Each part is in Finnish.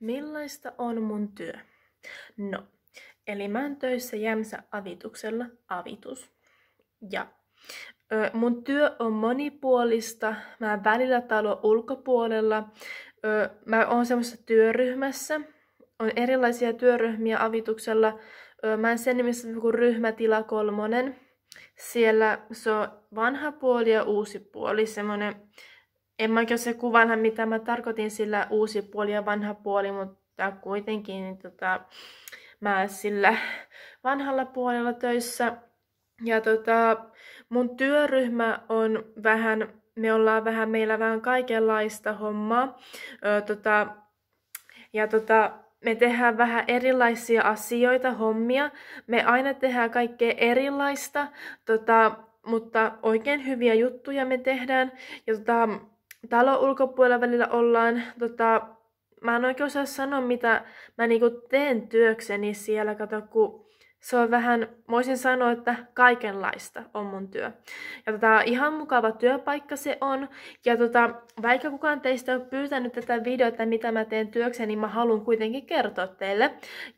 Millaista on mun työ? No, eli mä oon töissä Jämsä avituksella, avitus. Ja ö, mun työ on monipuolista, mä oon välillä talo ulkopuolella, ö, mä oon semmoisessa työryhmässä, on erilaisia työryhmiä avituksella. Ö, mä en sen nimessä kuin ryhmätila kolmonen. Siellä se on vanha puoli ja uusi puoli, semmoinen en mä kyllä se kuvanha, mitä mä tarkoitin sillä uusi puoli ja vanha puoli, mutta kuitenkin niin tota, mä sillä vanhalla puolella töissä. Ja tota, mun työryhmä on vähän, me ollaan vähän, meillä vähän kaikenlaista hommaa. Ö, tota, ja tota, me tehdään vähän erilaisia asioita, hommia. Me aina tehdään kaikkea erilaista, tota, mutta oikein hyviä juttuja me tehdään. Ja tota, talon ulkopuolella välillä ollaan. Tota, mä en oikein osaa sanoa, mitä mä niinku teen työkseni siellä, kato, kun se on vähän, voisin sanoa, että kaikenlaista on mun työ. Ja tota, ihan mukava työpaikka se on. Ja tota, vaikka kukaan teistä on pyytänyt tätä videota, mitä mä teen työkseni, niin mä haluan kuitenkin kertoa teille.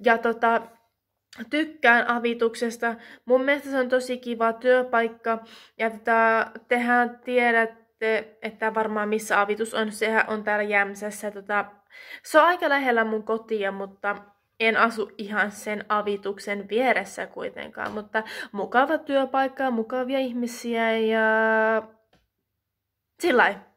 Ja tota, tykkään avituksesta. Mun mielestä se on tosi kiva työpaikka. Ja tota, tehän tiedät, sitten, että varmaan missä avitus on. Sehän on täällä Jämsässä. Tota, se on aika lähellä mun kotia, mutta en asu ihan sen avituksen vieressä kuitenkaan. Mutta mukava työpaikka, mukavia ihmisiä ja sillä lailla.